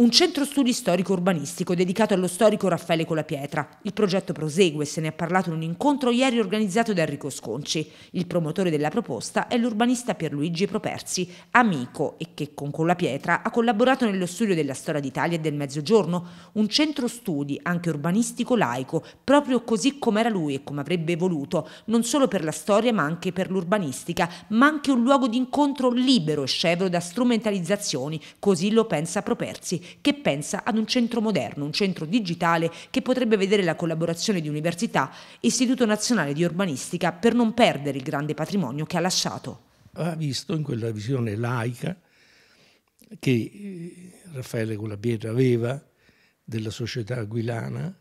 un centro studi storico-urbanistico dedicato allo storico Raffaele Colapietra. Il progetto prosegue, e se ne è parlato in un incontro ieri organizzato da Enrico Sconci. Il promotore della proposta è l'urbanista Pierluigi Properzi, amico e che con Colapietra ha collaborato nello studio della storia d'Italia e del Mezzogiorno, un centro studi anche urbanistico laico, proprio così come era lui e come avrebbe voluto, non solo per la storia ma anche per l'urbanistica, ma anche un luogo di incontro libero e scevro da strumentalizzazioni, così lo pensa Properzi che pensa ad un centro moderno, un centro digitale che potrebbe vedere la collaborazione di università e Istituto Nazionale di Urbanistica per non perdere il grande patrimonio che ha lasciato. Ha visto in quella visione laica che eh, Raffaele Colabietra aveva della società aquilana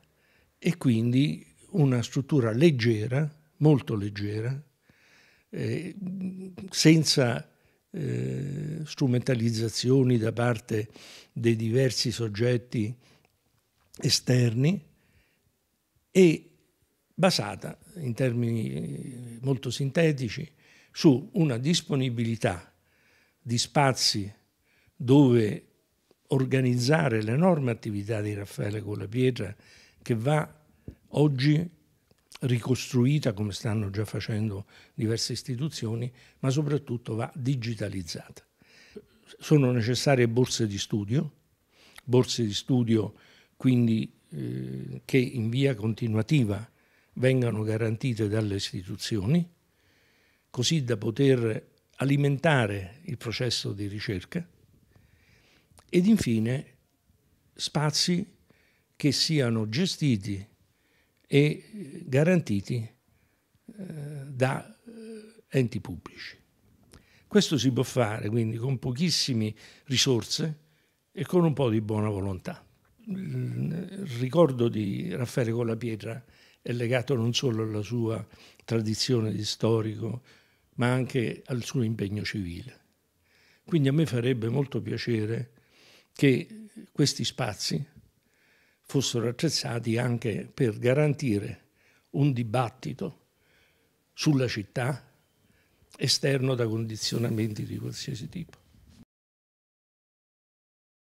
e quindi una struttura leggera, molto leggera, eh, senza eh, strumentalizzazioni da parte dei diversi soggetti esterni e basata in termini molto sintetici su una disponibilità di spazi dove organizzare l'enorme attività di Raffaele con la pietra che va oggi ricostruita come stanno già facendo diverse istituzioni, ma soprattutto va digitalizzata sono necessarie borse di studio, borse di studio quindi eh, che in via continuativa vengano garantite dalle istituzioni, così da poter alimentare il processo di ricerca ed infine spazi che siano gestiti e garantiti eh, da eh, enti pubblici. Questo si può fare quindi con pochissime risorse e con un po' di buona volontà. Il ricordo di Raffaele Colapietra è legato non solo alla sua tradizione di storico, ma anche al suo impegno civile. Quindi a me farebbe molto piacere che questi spazi fossero attrezzati anche per garantire un dibattito sulla città, esterno da condizionamenti di qualsiasi tipo.